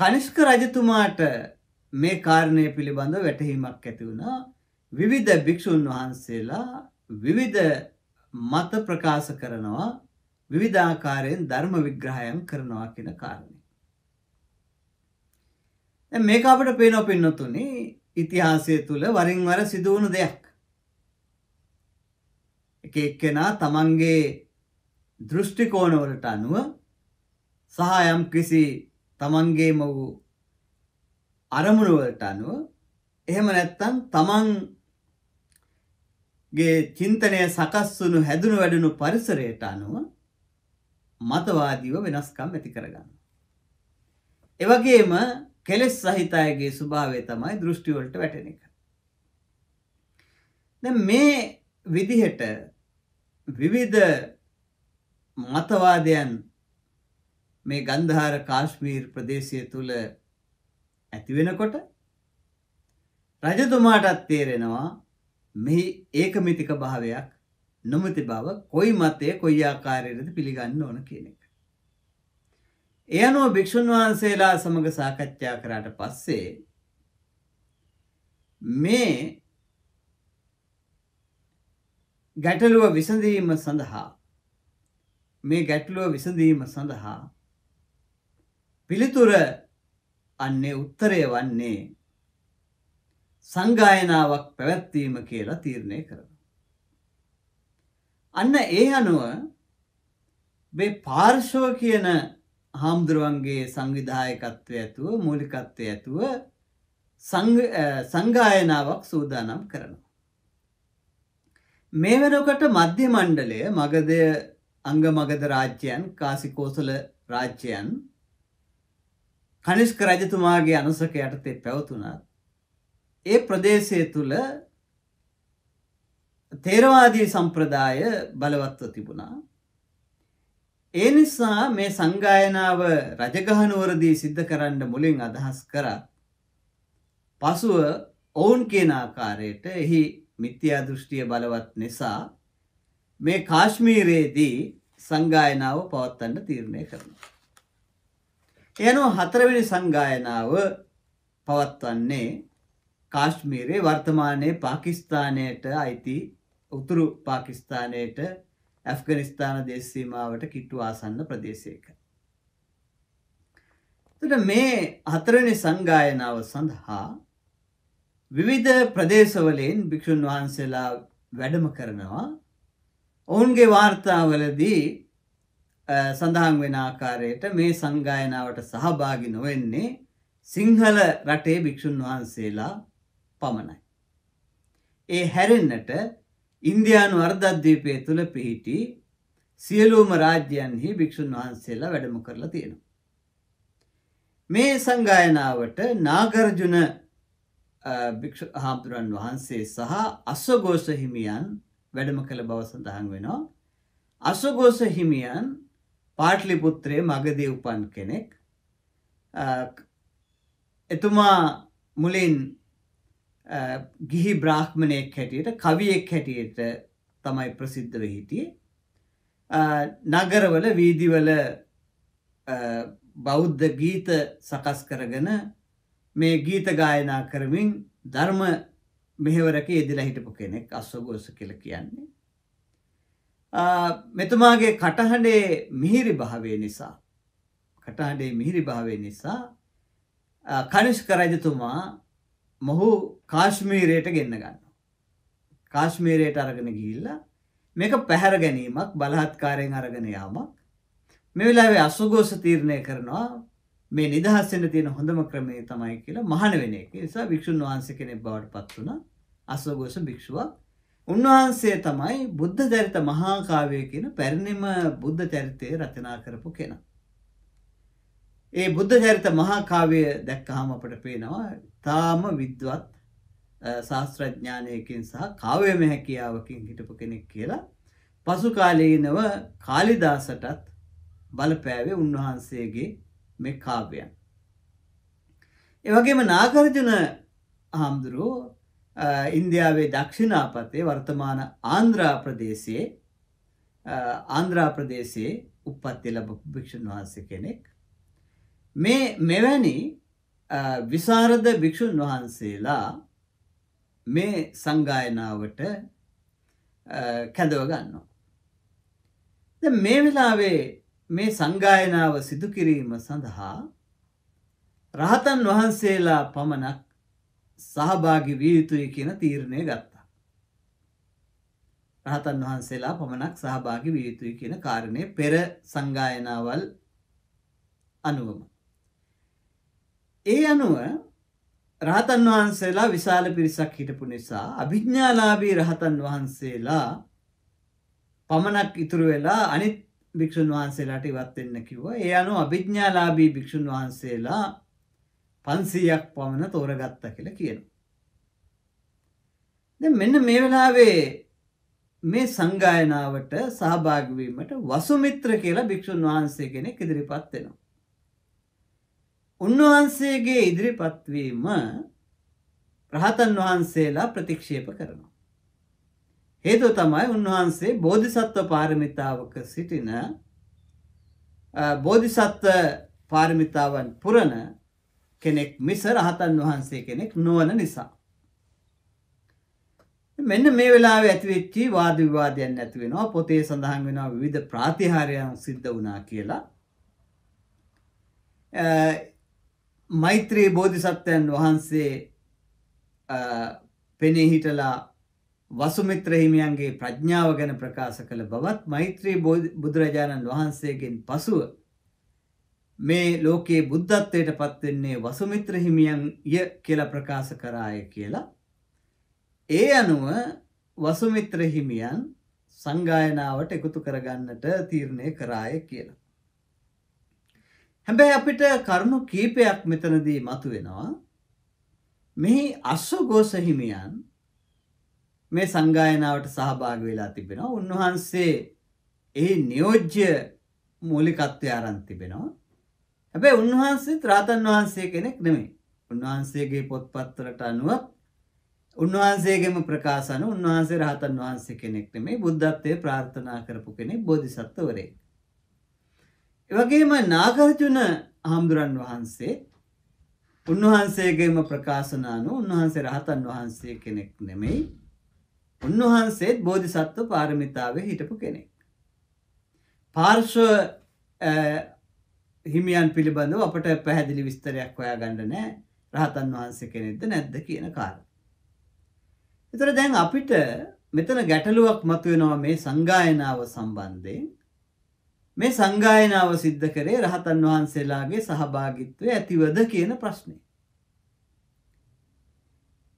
කනිෂ්ක රජතුමාට මේ කාරණය පිළිබඳ වැටහීමක් ඇති වුණා. විවිධ භික්ෂූන් වහන්සේලා විවිධ මත ප්‍රකාශ කරනවා විවිධාකාරයෙන් ධර්ම විග්‍රහයන් කරනවා කියන කාරණය. මේක අපට පේනෝ පින්නතුනි ඉතිහාසය තුළ වරින් වර සිදුවුණු දෙයක්. එක එක්කෙනා තමන්ගේ දෘෂ්ටිකෝණවලට අනුව සහ යම් කිසි තමන්ගේම වූ අරමුණුවලට අනුව එහෙම නැත්තම් තමන්ගේ චින්තනය සකස් වුණු හැදුණු වැඩුණු පරිසරයට අනුව මතවාදීව වෙනස්කම් ඇති කරගන්න. එවගේම කෙලෙස් සහිත අයගේ ස්වභාවය තමයි දෘෂ්ටි වලට වැටෙන එක. දැන් මේ විදිහට විවිධ මතවාදයන් මේ ගන්ධාර කාශ්මීර් ප්‍රදේශය තුල ඇති වෙනකොට රජතුමාටත් තේරෙනවා මෙහි ඒකමිතික භාවයක් නොමති බව කොයි මතය කොයි ආකාරයටද පිළිගන්න ඕන කියන එක. ඒ අනුව භික්ෂුන් වහන්සේලා සමග සාකච්ඡා කරාට පස්සේ මේ ගැටලුව විසඳීම සඳහා මේ ගැටලුව විසඳීම සඳහා පිළිතුර අන්නේ උත්තරය වන්නේ සංගායනාවක් පැවැත්වීම කියලා තීරණය කරන. අන්න ඒ අනුව මේ පාර්ශව කියන හාමුදුරුවන්ගේ සංවිධායකත්වය ඇතුව මූලිකත්වය ඇතුව සංගායනාවක් සූදානම් කරනවා. මේ වෙනකොට මධ්‍ය මණ්ඩලය මගද අංග මගද රාජ්‍යයන් කාසිකෝසල රාජ්‍යයන් කනිෂ්ක රජතුමාගේ අනුසක යටතේ පැවතුනත් ඒ ප්‍රදේශය තුළ තේරවාදී සම්ප්‍රදාය බලවත්ව තිබුණා ඒ නිසා මේ සංගායනාව රජගහනුවරදී සිද්ධ කරන්න මුලින් අදහස් කරා. පසුව ඔවුන් කියන ආකාරයට එහි මිත්‍යා දෘෂ්ටිය බලවත් නිසා මේ කාශ්මීරයේදී සංගායනාව පවත්වන්න තීරණය කරනවා. එයනුව හතරවෙනි සංගායනාව පවත්වන්නේ කාශ්මීරයේ වර්තමානයේ පාකිස්තානයට අයිති උතුරු පාකිස්තානයට ඇෆ්ගනිස්ථාන දේශ සීමාවට කිට්ටු ආසන්න ප්‍රදේශයක. එතකොට මේ හතරවෙනි සංගායනාව සඳහා විවිධ ප්‍රදේශවලින් භික්ෂුන් වහන්සේලා වැඩම කරනවා. ඔවුන්ගේ වාර්තාවලදී සඳහන් වෙන ආකාරයට මේ සංගායනාවට සහභාගී නොවෙන්නේ සිංහල රටේ භික්ෂුන් වහන්සේලා පමණයි. ඒ හැරෙන්නට ඉන්දියානු අර්ධද්වීපය තුළ පිහිටි සියලූම රාජ්‍යයන්හි භික්‍ෂූන් වහන්සේලා වැඩම කරලා තියෙනවා. මේ සංගායනාවට නාගරජුන හාමුදුරන් වහන්සේ සහ අස්වගෝස හිමියන් වැඩම කළ බව සඳහන් වෙනවා. අස්වගෝස හිමියන් පාට්ලිපුත්‍රයේ මගදී උපන් කෙනෙක් එතුමා මුලින් ගිහි බ්‍රාහ්මණයෙක් හැටියට කවියෙක් හැටියට තමයි ප්‍රසිද්ධ වෙ හිටියේ. නගරවල වීදිවල බෞද්ධ ගීත සකස් කරගෙන මේ ගීත ගායනා කරමින් ධර්ම මෙහෙවරක යෙදිලා හිටපු කෙනෙක් අස්සගෝස කියලා කියන්නේ. මෙතුමාගේ කටහඬේ මිහිරි භාවය නිසා කටහඬේ මිහිරි භාවය නිසා කනිෂ්ක රජතුමා මොහු කාශ්මීරයට ගෙන්න්න ගන්න. කාශ්මීරයට අරගෙන ගිල්ල මේක පැහැර ගැනීමක් බලහත්කාරයෙන් අරගෙන යාමක් මෙවෙලාවේ අස්සුගෝස තීරණය කරනවා මේ නිදහස්සෙන තියෙන හොඳම ක්‍රමේ තමයි කියලා මහන වෙන එක නිසා භික්‍ෂූන් වහන්ස කෙනෙක් බවට පත් වුණ අස්සෝගෝෂ භික්ෂුවක් උන්වහන්සේ තමයි බුද්ධ චරිත මහාකාවය කියන පැරණිම බුද්ධ චරිතය රචනා කරපු කෙන. ඒ බුද්ධ චරිත මහාකාවය දැක්කහම අපට පේනවා තාම විද්වත් ශාස්ත්‍රඥානයකින් සහ කාවයම හැකියාවකින් හිටපු කෙනෙක් කියලා පසු කාලීනව කාලිදාසටත් බලපෑවේ උන්වහන්සේගේ මේ කාව්‍යයන්. එවගේම නාගරජන හාමුදුරුව ඉන්දියාවේ දක්ෂිනාපතේ වර්තමාන ආන්ද්‍රා ප්‍රදේශයේ ආන්ද්‍රා ප්‍රදේශයේ උපත්ති ලැබපු භික්ෂුන් වහන්සේ කෙනෙක් මේ මෙවැනි විසාරද භික්‍ෂූන් වහන්සේලා මේ සංගායනාවට කැඳව ගන්නවා. මේ වෙලාවේ මේ සංගායනාව සිදුකිරීම සඳහා රහතන් වහන්සේලා පමණක් සහභාගි විය යුතුයි කියන තීරණය ගත්තා. රහතන් වහන්සේලා පමණක් සහභාගි විය යුතුයි කියන කාරණය පෙර සංගායනාවල් අනුවම. ඒ අනුව රහතන් වහන්සේලා විශාල පිරිසක් හිටපු නිසා අභිඥ්ඥාලාබී රහතන් වහන්සේලා පමණක් ඉතුරු වෙලා අනිත් භික්‍ෂූන් වහන්සේලාට ඉවත් එන්න කිව්ව ඒ අනු අභිඥ්ඥාලාබී භික්‍ෂූන් වහන්සේලා පන්සීයක් පමණ තෝරගත්ත කියල කියන. මෙන්න මේ වෙලාවේ මේ සංගායනාවට සහභාගවීමට වසුමිත්‍ර කියලා භික්‍ෂූන් වහන්සේ කෙනෙක් ඉදිරිපත් වෙනවා. උන්වහන්සේගේ ඉදිරිපත්වීම රහතන් වහන්සේලා ප්‍රතික්ෂේප කරනවා. හේතුව තමයි උන්වහන්සේ බෝධිසත්ව පාරමිතාවක සිටින බෝධිසත්ව පාරමිතාවන් පුරණ කෙනෙක් මිස රහතන් වහන්සේ කෙනෙක් නොවන නිසා. මෙන්න මේ වෙලාවේ ඇතිවෙච්චි වාද විවාදයන් ඇති වෙනවා පොතේ සඳහන් වෙනවා විවිධ ප්‍රාතිහාර්යයන් සිද්ධ වුණා කියලා මෛත්‍රී බෝධිසත්වයන් වහන්සේ පෙනී හිටලා වසුමිත්‍ර හිමියන්ගේ ප්‍රඥාව ගැන ප්‍රකාශ කළ බවත් මෛත්‍රී බුදුරජාණන් වහන්සේගෙන් පසුව මේ ලෝකයේ බුද්ධත්වයට පත්වෙන්නේ වසුමිත්‍ර හිමියන් ය කියලා ප්‍රකාශ කරාය කියලා ඒ අනුව වසුමිත්‍ර හිමියන් සංගායනාවට එකතු කරගන්නට තීරණය කරාය කියලා හැබැයි අපිට කරුණු කීපයක් මෙතනදී මතුවෙනවා. මෙහි අස්සුගෝස හිමියන් මේ සංගායනාවට සහභාගී වෙලා තිබෙනවා. උන්වහන්සේ ඒ නියෝජ්‍ය මූලිකත්වය ආරම්භ තිබෙනවා. හැබැයි උන්වහන්සේ ත්‍රාතන් වහන්සේ කෙනෙක් නෙමෙයි. උන්වහන්සේගේ පොත්පත්වලට අනුව උන්වහන්සේගේම ප්‍රකාශන උන්වහන්සේ රහතන් වහන්සේ කෙනෙක් නෙමෙයි බුද්ධත්වයේ ප්‍රාර්ථනා කරපු කෙනෙක් බෝධිසත්වවරයෙක්. එවගේම නාගර්ජුන හාමුදුරන් වහන්සේ උන්වහන්සේගේම ප්‍රකාශනානු උන්වහන්සේ රහතන් වහන්සේ කෙනෙක් නෙමෙයි උන්වහන්සේත් බෝධිසත්ව පාරමිතාවේ හිටපු කෙනෙක්. පාර්ශ්ව හිමියන් පිළිබඳව අපට පැහැදිලි විස්තරයක් හොයා ගන්න නෑ රහතන් වහන්සේ කෙනෙක්ද නැද්ද කියන කාරණා. ඒතර දැන් අපිට මෙතන ගැටලුවක් මතුවෙනවා මේ සංගායනාව සම්බන්ධයෙන් මේ සංගායනාව සිද්ධ කරේ රහතන් වහන්සේලාගේ සහභාගිත්වය ඇතිවද කියන ප්‍රශ්නේ.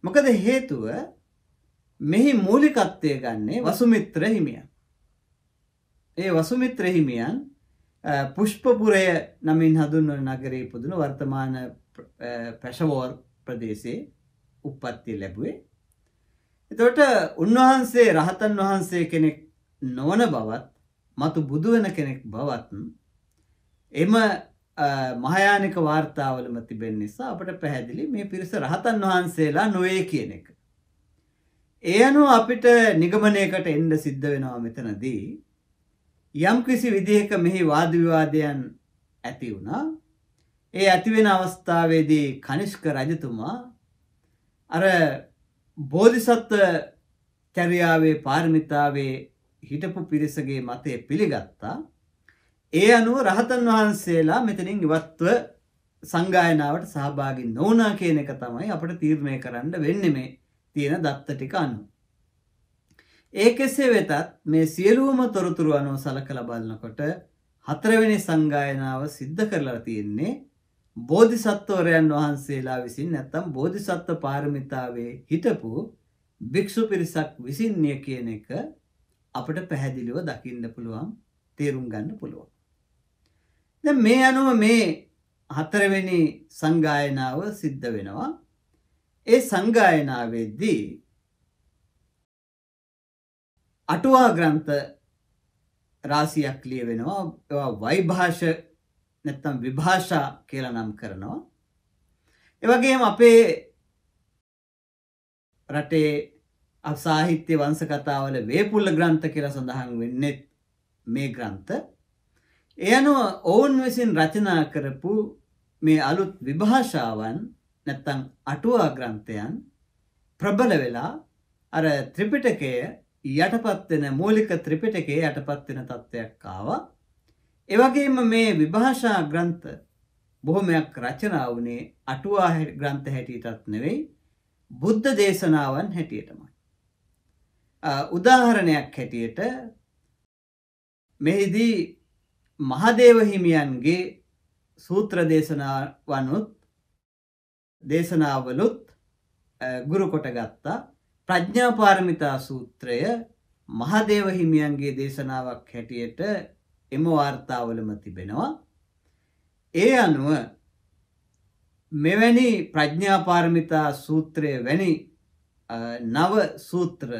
මොකද හේතුව මෙහි මූලිකත්වය ගන්නේ වසුමිත්‍ර හිමියන්. ඒ වසුමිත්‍ර හිමියන් පුෂ්පපුරය නමින් හඳුන්වන නගරේ පුදුන වර්තමාන පැෂවෝර් ප්‍රදේශයේ උප්පත්ති ලැබුවේ. එතකොට උන්වහන්සේ රහතන් වහන්සේ කෙනෙක් නොවන බවත් මතු බුදු වෙන කෙනෙක් බවත් එම මහායානික වාර්තාවලම තිබෙන නිසා අපට පැහැදිලි මේ පිරිස රහතන් වහන්සේලා නොවේ කියන එක. ඒ අනුව අපිට නිගමනයකට එන්න සිද්ධ වෙනවා මෙතනදී යම් කිසි විදිහක මෙහි වාද විවාදයන් ඇති වුණා. ඒ ඇති වෙන අවස්ථාවේදී කනිෂ්ක රජතුමා අර බෝධිසත්ව චර්යාවේ පාරමිතාවේ හිටපු පිරිසගේ මතය පිළිගත්තා. ඒ අනුව රහතන් වහන්සේලා මෙතනින් ඉවත්ව සංගායනාවට සහභාගි නොවනා කියන එක තමයි අපට තීරණය කරන්න වෙන්නේ මේ තියෙන දත්ත ටික අනුව. ඒ කෙසේ වෙතත් මේ සියලුවම තොරතුරු අනුව සලකලා බලනකොට හතරවෙනි සංගායනාව සිද්ධ කරලා තියෙන්නේ බෝධිසත්වරයන් වහන්සේලා විසින් නැත්තම් බෝධිසත්ව පාරමිතාවේ හිටපු භික්ෂු පිරිසක් විසින්ය කියන එක අපට පැහැදිලිව දකින්න පුළුවන් තේරුම් ගන්න පුළුවන්. ද මේ අනුව මේ හතරවෙනි සංගායනාව සිද්ධ වෙනවා. ඒ සංගායනාවේදී අටුවා ග්‍රන්ථ රාසියක් ලියවෙනවා ඒවා වයිභාෂ නැත්තම් විභාෂා කියලා නම් කරනවා. ඒ වගේම අපේ රටේ සාහිත්‍ය වංශ කතාවල වේපුල්ල ග්‍රන්ථ කියලා සඳහන් වෙන්නේ මේ ග්‍රන්ථ. ඒ අනුව ඔවුන් විසින් රචනා කරපු මේ අලුත් විභාෂාවන් නැත්තම් අටුවා ග්‍රන්ථයන් ප්‍රබල වෙලා අර ත්‍රිපිටකය යටපත් වෙන මූලික ත්‍රිපිටකයේ යටපත් වෙන තත්ත්වයක් ආවා. ඒ වගේම මේ විභාෂා ග්‍රන්ථ බොහොමයක් රචනා වුණේ අටුවා ග්‍රන්ථ හැටියටත් නෙවෙයි බුද්ධ දේශනාවන් හැටියටමයි. උදාහරණයක් හැටියට මෙහිදී මහදේව හිමියන්ගේ සූත්‍ර දේශනාවනුත් දේශනාවලුත් ගුරුකොට ගත්තා ප්‍රඥාපාරමිතා සූත්‍රය මහදේව හිමියන්ගේ දේශනාවක් හැටියට එම වාර්තාවලම තිබෙනවා ඒ අනුව මෙවැනි ප්‍රඥාපාරමිතා සූත්‍රය වැනි නව සූත්‍ර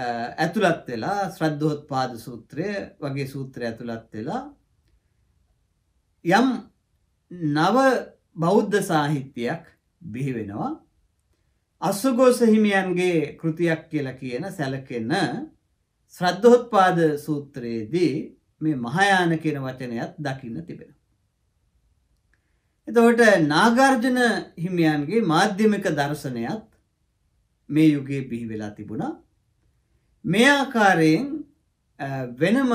ඇතුළත් වෙලා ශ්‍රද්ධහොත් පාද සූත්‍රය වගේ සූත්‍රය ඇතුළත් වෙලා යම් නව බෞද්ධ සාහිත්‍යයක් බිහිවෙනවා අස්සුගෝස හිමියන්ගේ කෘතියක් කියලා කියන සැලකෙන ශ්‍රද්ධහොත්පාද සූත්‍රයේදී මේ මහායාන කියන වචනයත් දකින්න තිබෙන. එතවට නාගර්ජන හිමියන්ගේ මාධ්‍යමික දර්ශනයත් මේ යුගයේ බිහි වෙලා තිබුණා මේ ආකාරයෙන් වෙනම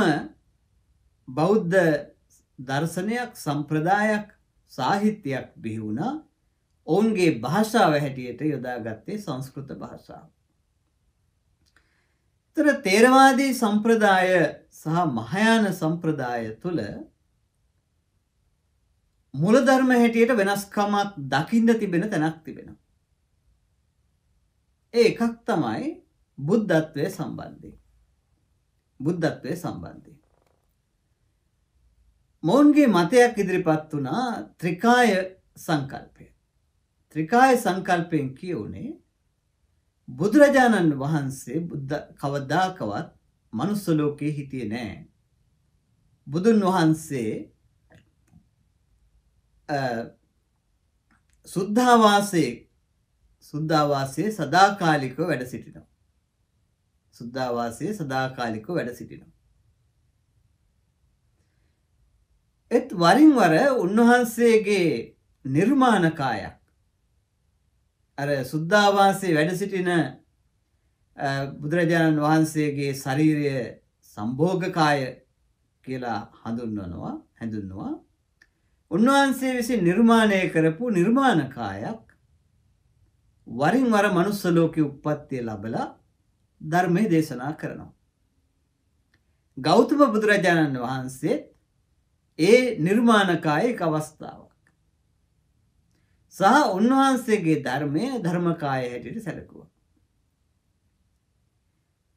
බෞද්ධ දර්ශනයක් සම්ප්‍රදායක් සාහිත්‍යයක් බිහි වුණා ඔවුන්ගේ භාෂාව හැටියට යොදාගත්තේ සංස්කෘත භාෂාව. තර තේරවාදී සම්ප්‍රදාය සහ මහායාන සම්ප්‍රදාය තුළ මුලධර්ම හැටියට වෙනස්කමක් දකින්න තිබෙන තැනක් තිබෙනවා. ඒ එකක් තමයි බුද්ධත්වය සම්බන්ධය බුද්ධත්වය සම්බන්ධය මොවුන්ගේ මතයක් ඉදිරිපත් වනා ත්‍රිකාය සංකල්පය ත්‍රිකාය සංකල්පයෙන් කියවුනේ බුදුරජාණන් වහන්සේ කවදාකවත් මනුස්සලෝකයේ හිටිය නෑ බුදුන් වහන්සේ සුද්ධාවාසයේ සුද්ධාවාසයේ සදාකාලිකව වැඩ සිටිනවා. සුද්ධාවාසයේ සදාකාලිකව වැඩ සිටිනවා. එත් වරින් වර උන්වහන්සේගේ නිර්මාණකායක් අර සුද්ධාවාසයේ වැඩ සිටින බුදුරජාණන් වහන්සේගේ ශරීරය සම්භෝගකාය කියලා හඳුන්වනවා හැඳුන්වනවා උන්වහන්සේ විසින් නිර්මාණය කරපු නිර්මාණකායක් වරින් වර මනුස්ස ලෝකේ උප්පත්තිය ලැබලා ධර්මය දේශනා කරනවා. ගෞතම බුදුරජාණන් වහන්සේ ඒ නිර්මාණකායක අවස්ථාවක්. සහ උන්වහන්සේගේ ධර්මය ධර්මකාය හැටියට සැලකුවා.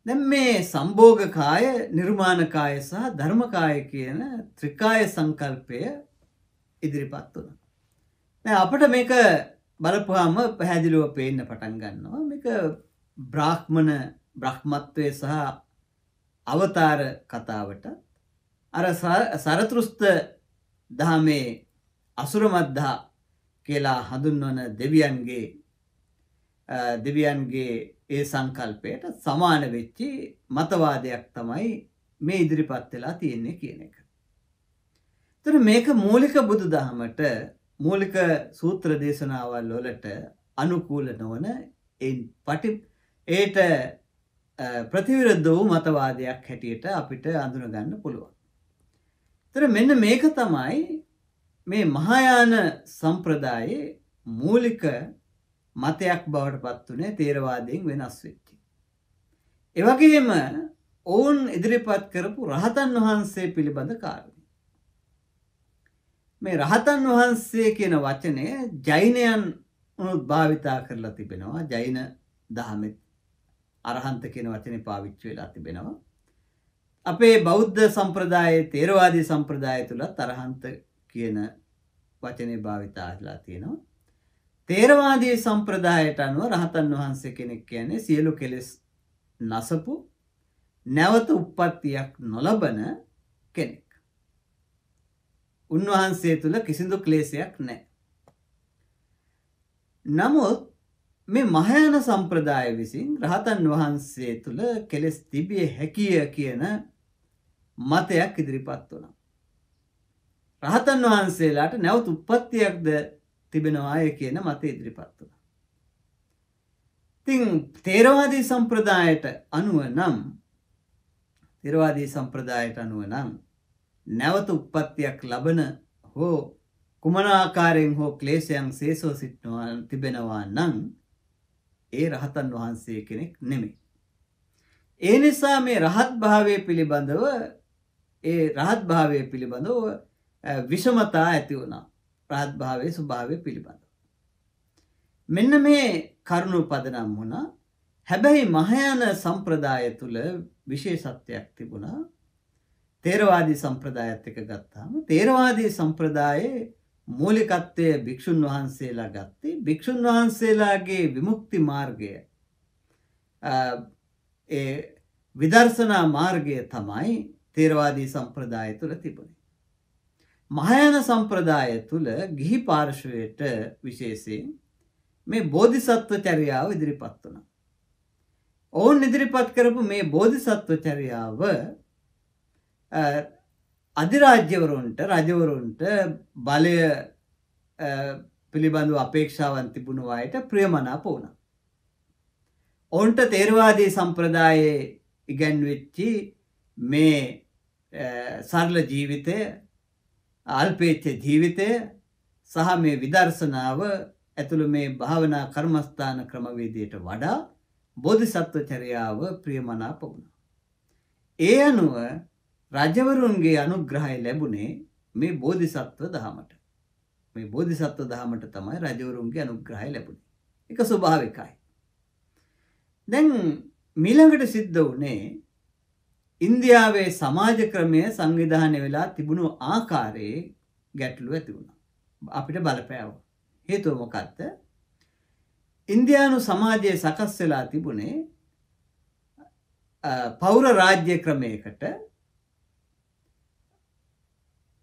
දැන් මේ සම්භෝගකාය, නිර්මාණකාය සහ ධර්මකාය කියන ත්‍රිකාය සංකල්පය ඉදිරිපත් වුණා. දැන් අපිට මේක බලපුවාම පැහැදිලිව පේන්න පටන් ගන්නවා. මේක බ්‍රාහ්මණ බ්‍රහ්මත්වය සහ අවතාර කතාවට අර සරතෘස්ත දහමේ අසුරමද්දා කියලා හඳුන්වන දෙවියන්ගේ දෙවියන්ගේ ඒ සංකල්පයට සමාන වෙච්චි මතවාදයක් තමයි මේ ඉදිරිපත් වෙලා තියෙන්නේ කියන එක. එතන මේක මූලික බුදුදහමට මූලික සූත්‍ර දේශනාවල් වලට අනුකූල නොවන ඒන් පටි ඒට ප්‍රතිවිරුද්ධ වූ මතවාදයක් හැටියට අපිට අඳුනගන්න පුළුවන්. තර මෙන්න මේක තමයි මේ මහායාන සම්ප්‍රදායේ මූලික මතයක් බවට පත් වනේ තේරවාදයෙන් වෙනස් වෙච්චි. එවගේම ඔවුන් ඉදිරිපත් කරපු රහතන් වහන්සේ පිළිබඳ කාරණය. මේ රහතන් වහන්සේ කියන වචනය ජෛනයන් උනුත් භාවිතා කරලා තිබෙනවා ජෛන දහමෙත් අරහන්ත කියන වචනේ පාවිච්චි වෙලා තිබෙනවා. අපේ බෞද්ධ සම්ප්‍රදායේ තේරවාදී සම්ප්‍රදාය තුලත් අරහන්ත කියන වචනේ භාවිතා වෙලා තියෙනවා. තේරවාදී සම්ප්‍රදායට අනුව රහතන් වහන්සේ කෙනෙක් කියන්නේ සියලු කෙලෙස් නසපු නැවත උප්පත්තියක් නොලබන කෙනෙක්. උන්වහන්සේ තුල කිසිදු ක්ලේශයක් නැහැ. නමුත් මේ මහායාන සම්ප්‍රදාය විසින් රහතන් වහන්සේ තුල කෙලෙස් තිබිය හැකිය කියන මතයක් ඉදිරිපත් වුණා. රහතන් වහන්සේලාට නැවත උප්පත්තියක්ද තිබෙනවාය කියන මතය ඉදිරිපත් වුණා. ඉතින් තේරවාදී සම්ප්‍රදායට අනුව නම් තේරවාදී සම්ප්‍රදායට අනුව නම් නැවත උප්පත්තියක් ලබන හෝ කුමන ආකාරයෙන් හෝ ක්ලේශයන් සේසෝ සිටනවා තිබෙනවා නම් ඒ රහතන් වහන්සේ කෙනෙක් නෙමෙයි. ඒ නිසා මේ රහත් භාවය පිළිබඳව ඒ රහත් භාවය පිළිබඳව විෂමතා ඇති වුණා. රහත් භාවයේ ස්වභාවය පිළිබඳව. මෙන්න මේ කරුණු පදනම් වුණා. හැබැයි මහායාන සම්ප්‍රදාය තුල විශේෂත්වයක් තිබුණා. තේරවාදී සම්ප්‍රදායත් එක ගත්තාම තේරවාදී සම්ප්‍රදායේ මූලිකත්වය භික්‍ෂුන් වහන්සේලා ගත්තේ භික්‍ෂුන් වහන්සේලාගේ විමුක්ති මාර්ගය විදර්ශනා මාර්ගය තමයි තේරවාදී සම්ප්‍රදාය තුළ තිබුණේ. මහයන සම්ප්‍රදාය තුළ ගිහි පාර්ශවයට විශේෂයෙන් මේ බෝධිසත්ව චරියාව ඉදිරිපත් වන. ඔවුන් ඉදිරිපත් කරපු මේ බෝධිසත්ව චරියාව අධිරාජ්‍යවරුන්ට රජවරුන්ට බලය පිළිබඳු අපේක්ෂාවන් තිබුණු අයට ප්‍රියමනාප වුණ. ඔවුන්ට තේරවාදී සම්ප්‍රදායේ ඉගැන්වෙච්චි මේ සරල ජීවිතය අල්පේච්ච ජීවිතය සහ මේ විදර්ශනාව ඇතුළු මේ භාවනා කර්මස්ථාන ක්‍රමවේදයට වඩා බෝධිසත්ව චරයාව ප්‍රියමනාප වුණ. ඒ අනුව රජවරුන්ගේ අනුග්‍රහය ලැබුණේ මේ බෝධිසත්ව දහමට. මේ බෝධිසත්ව දහමට තමයි රජවරුන්ගේ අනුග්‍රහය ලැබුණේ. එක ස්වභාවිකයි. දැන් මිළඟට සිද්ධ වුණේ ඉන්දියාවේ සමාජ ක්‍රමය සංවිධානය වෙලා තිබුණු ආකාරයේ ගැටලු ඇති වුණා. අපිට බලපෑව. හේතුව මොකක්ද? ඉන්දියානු සමාජයේ සකස් වෙලා තිබුණේ පෞර රාජ්‍ය ක්‍රමයකට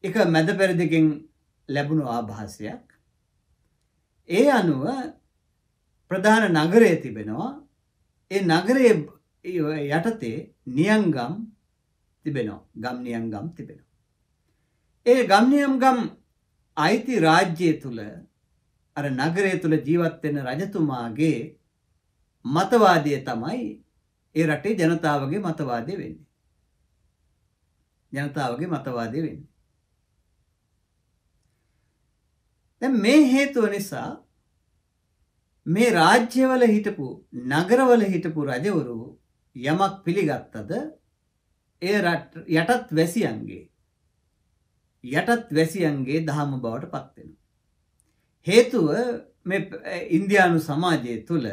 එක මැද පෙරදිකින් ලැබුණු ආභාසයක් ඒ අනුව ප්‍රධාන නගරය තිබෙනවා ඒ නගරයේ යටතේ නියංගම් තිබෙනවා ගම් නියංගම් තිබෙනවා ඒ ගම් නියම්ගම් අයිති රාජ්‍යය තුළ අර නගරය තුළ ජීවත්වෙන රජතුමාගේ මතවාදය තමයි ඒ රටේ ජනතාවගේ මතවාදය වෙන්නේ ජනතාවගේ මතවාදය වෙන්නේ දැන් මේ හේතුව නිසා මේ රාජ්‍යවල හිටපු නගරවල හිටපු රජවරු යමක් පිළිගත්තද එය යටත් වැසියන්ගේ යටත් වැසියන්ගේ දහම බවට පත්වෙන. හේතුව ඉන්දයානු සමාජය තුළ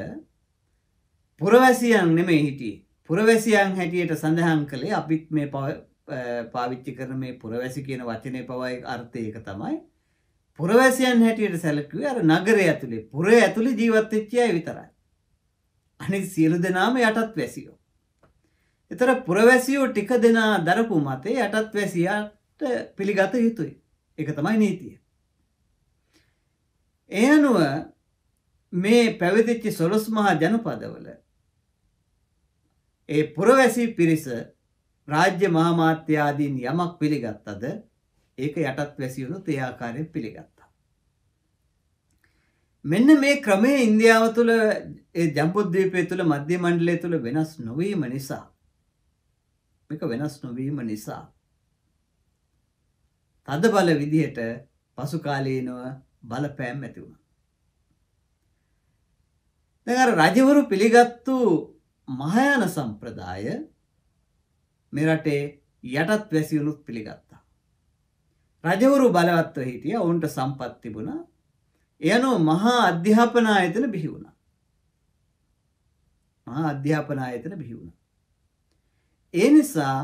පුරවැසියන් නෙමේ හිටි පුරවැසියන් හැටියට සඳහන් කළේ අපිත් මේ පාවිච්චි කරන මේ පුරවැසි කියන වචනය පවයි අර්ථයක තමයි පුරවැසියන් හැටියට සැලකුවේ අර නගරය ඇතුලේ පුරේ ඇතුලේ ජීවත් වෙච්ච අය විතරයි. අනිත් සියලු දෙනාම යටත් වැසියෝ. ඒතර පුරවැසියෝ ටික දෙනා දරපු මතේ යටත් වැසියාට පිළිගත යුතුයි. ඒක තමයි නීතිය. ඒ අනුව මේ පැවිදිච්ච සොළොස් මහා ජනපදවල ඒ පුරවැසි පිරිස රාජ්‍ය මහාමාත්‍ය ආදීන් යමක් පිළිගත්තද ඒක යටත් වැසියුණු තේ ආකාරයෙන් පිළිගත්තා. මෙන්න මේ ක්‍රමය ඉන්දියාව තුළ ඒ ජම්බුද්දීපය තුළ මධ්‍ය මණ්ඩලය තුළ වෙනස් නොවීම නිසා මේක වෙනස් නොවීම නිසා තද බල විදිහට පසුකාලීනව බලපෑම් ඇති වුණා. දැන් අර රජවරු පිළිගත්තු මහායාන සම්ප්‍රදාය මේ රටේ යටත් වැසියුනුත් පිළිගත්තා. රජවරු බලවත්ව හිටිය ඔවුන්ට සම්පත් තිබුණා. එයනෝ මහා අධ්‍යාපන ආයතන බිහි වුණා. මහා අධ්‍යාපන ආයතන බිහි වුණා. ඒ නිසා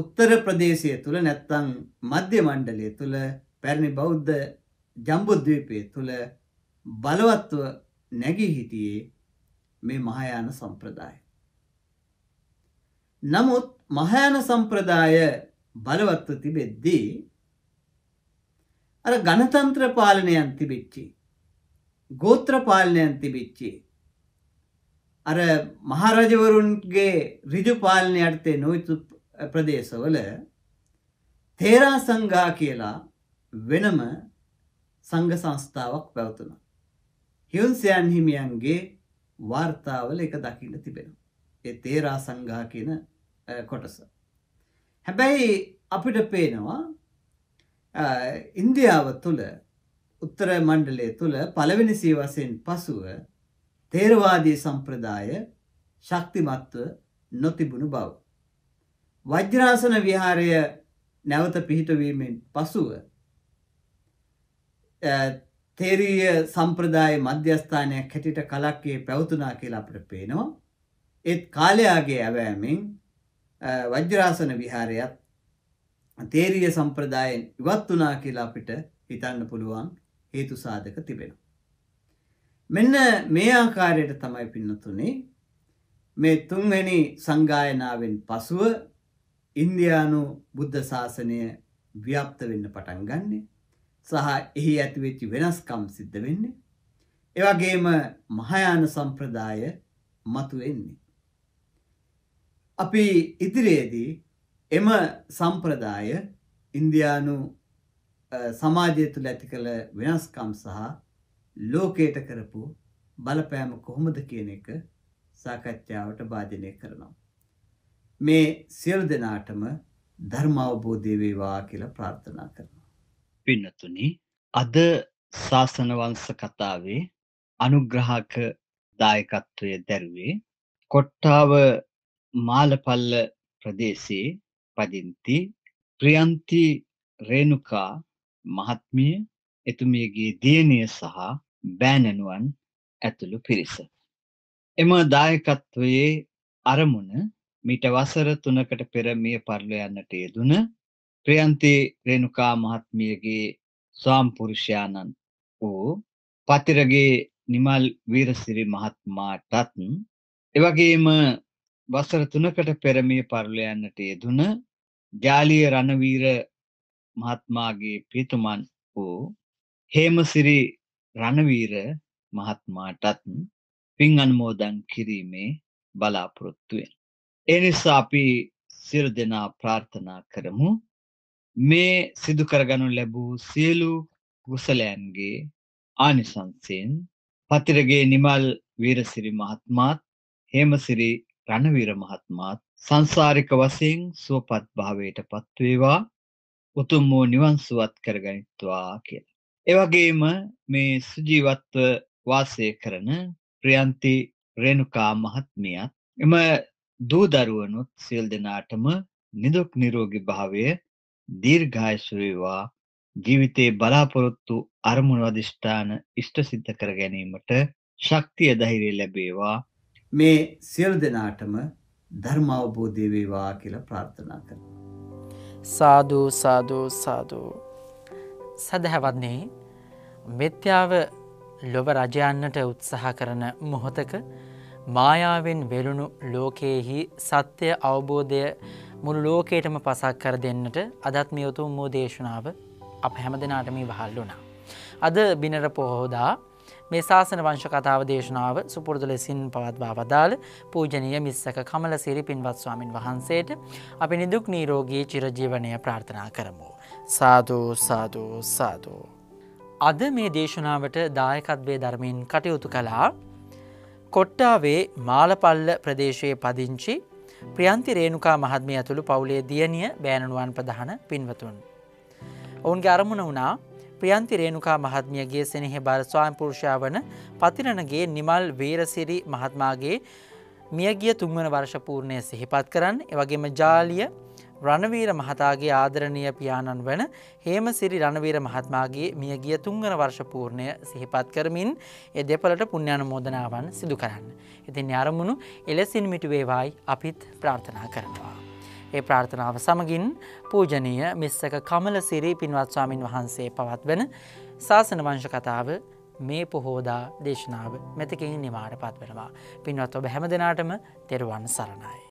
උත්තර ප්‍රදේශය තුළ නැත්තං මධ්‍ය මණ්ඩලය තුළ පැරණි බෞද්ධ ජම්බුද්වීපය තුළ බලවත්ව නැගී හිටියේ මේ මහායාන සම්ප්‍රදාය. නමුත් මහායාන සම්ප්‍රදාය බලවත්ව තිබෙද්දී අර ගණතන්ත්‍ර පාලනයන් තිබිච්චි ගෝත්‍ර පාලනයන් තිබිච්චි අර මහරජවරුන්ගේ ඍජු පාලනය යටතේ නොයුතු ප්‍රදේශවල තේරා සංඝා කියලා වෙනම සංඝ සංස්ථාවක් පැවතුණා. හියුන්සයන් හිමියන්ගේ වාර්තාවල එක දකින්න තිබෙනවා. ඒ තේරා සංඝා කියන කොටස. හැබැයි අපිට පේනවා ඉන්දියාව තුළ උත්තර මණ්ඩලය තුළ පළවෙනි සීවසයෙන් පසුව තේරවාදී සම්ප්‍රදාය ශක්තිමත්ව නොතිබුණු බව. වජ්‍රාසන විහාරය නැවත පිහිටවීමෙන් පසුව තේරීය සම්ප්‍රදාය මධ්‍යස්ථානයක් හැටිට කලක්කේ පැවතුනා කියලා අපට පේනවා. ඒත් කාලයාගේ ඇවෑමෙන් වජ්‍රාසන විහාරයත් තේරීය සම්ප්‍රදායෙන් ඉවත් වනා කියලා අපිට හිතන්න පුළුවන් හේතු සාධක තිබෙන. මෙන්න මේ ආකාරයට තමයි පින්නතුනේ මේ තුන්වැනි සංගායනාවෙන් පසුව ඉන්දයානු බුද්ධ ශාසනය ව්‍යාප්ත වෙන්න පටන් ගන්නේ සහ එහි ඇතිවෙච්චි වෙනස්කම් සිද්ධ වෙන්නේ. එවගේම මහයාන සම්ප්‍රදාය මතුවෙන්නේ. අපි ඉදිරියේදී එම සම්ප්‍රදාය ඉන්දියානු සමාජය තුළ ඇති කළ වෙනස්කම් සහ ලෝකයට කරපු බලපෑම කොහොමද කියන එක සාකච්ඡාවට භාජනය කරනවා. මේ සියලු දෙනාටම ධර්ම අවබෝධය වේවා කියලා ප්‍රාර්ථනා කරනවා. පින්නතුනි අද ශාසන වංශ කතාවේ අනුග්‍රහක දායකත්වය දැරුවේ කොට්ටාව මාලපල්ල ප්‍රදේශයේ පදින්ති ප්‍රියන්ති රේණුකා මහත්මිය එතුමියගේ දියණිය සහ බෑණනුවන් ඇතුළු පිරිස. එම දායකත්වයේ අරමුණ මීට වසර තුනකට පෙර මිය පරලෝ යන්නට යෙදුන ප්‍රියන්ති රේණුකා මහත්මියගේ ස්වාම්පුරුෂයාණන් වූ පතිරගේ නිමල් වීරසිරි මහත්මාටත් එවගේම වසර තුනකට පෙර මේ පරලයන්නට යෙදුන ජාලිය රණවීර මහත්මාගේ පිතුමන් වූ හේමසිරි රණවීර මහත්මාටත් පින් අනුමෝදන් කිරීමේ බලාපොරොත්තුවෙන්. ඒ නිසා අපි සියලු දෙනා ප්‍රාර්ථනා කරමු මේ සිදු කරගනු ලැබූ සියලු කුසලයන්ගේ ආනිසංසයෙන් පතිරගේ නිමල් වීරසිරි මහත්මාත් හේමසිරි රණවීර මහත්මාත් සංසාරික වශයෙන් සුවපත් භාවයට පත්වේවා උතුම් වූ නිවන් සුවත් කරගනිත්වා කියලා. ඒ වගේම මේ සුජීවත්ව වාසය කරන ප්‍රියන්ති රේණුකා මහත්මියත් එම දූ දරුවනුත් සියලු දෙනාටම නිදුක් නිරෝගී භාවය දීර්ඝායසු වේවා ජීවිතේ බලාපොරොත්තු අරමුණු අධිෂ්ඨාන ඉෂ්ට සිද්ධ කර ගැනීමට ශක්තිය ධෛර්යය ලැබේවා මේ සියලු දෙනාටම ධර්ම අවබෝධය වේවා කියලා ප්‍රාර්ථනා කරනවා. සාදු සාදු සාදු සදහවත්නේ මිත්‍යාව ලොව රජයන්නට උත්සාහ කරන මොහොතක මායාවෙන් වෙලුණු ලෝකයෙහි සත්‍යය අවබෝධය මුළු ලෝකයටම පසක් කර දෙන්නට අදත් මියුතුම් මූ දේශනාව අප හැම දෙනාටම වහල් වුණා. අද බිනර පොහෝදා මේ ශාසන වංශ කතාව දේශනාව සුපුරදු ලෙසින් පවත්වා වදාළ පූජනීය මිස්සක කමලසිරි පින්වත් ස්වාමින් වහන්සේට අපි නිදුක් නිරෝගී චිරජීවනය ප්‍රාර්ථනා කරමු. සාදු සාදු සාදු. අද මේ දේශනාවට දායකත්වය ධර්මින් කටයුතු කළා කොට්ටාවේ මාලපල්ල ප්‍රදේශයේ පදිංචි ප්‍රියන්ති රේණුකා මහත්මිය ඇතුළු පවුලේ දියණිය බෑණනුවන් ප්‍රධාන පින්වතුන්. ඔවුන්ගේ අරමුණ වුණා ප්‍රියන්ති රේණුකා මහත්මියගේ සෙනෙහෙ බර ස්වාම්පුරුෂයා වන පතිරණගේ නිමල් වේරසිරි මහත්මාගේ මියගිය තුන්වන වර්ෂපූර්ණය සිහිපත් කරන්න එවගේම ජාලිය රණවීර මහතාගේ ආදරණීය පියාණන් වන හේමසිරි රණවීර මහත්මාගේ මියගිය තුන්වන වර්ෂපූර්ණය සිහිපත් කරමින් ඒ දෙපළට පුණ්‍යානුමෝදනාවන් සිදු කරන්න. ඉතින් අරමුණු එලෙසින් මිටුවේවායි අපිත් ප්‍රාර්ථනා කරනවා. ඒ ප්‍රාර්ථනාව සමගින් පූජනීය මිස්සක කමලසිරි පින්වත් ස්වාමින් වහන්සේ පවත්වන ශාසන වංශ කතාව මේ පොහෝදා දේශනාව මෙතකින් නිමාට පත්වනවා. පින්වත් ඔබ හැම දෙනාටම තෙරුවන් සරණයි.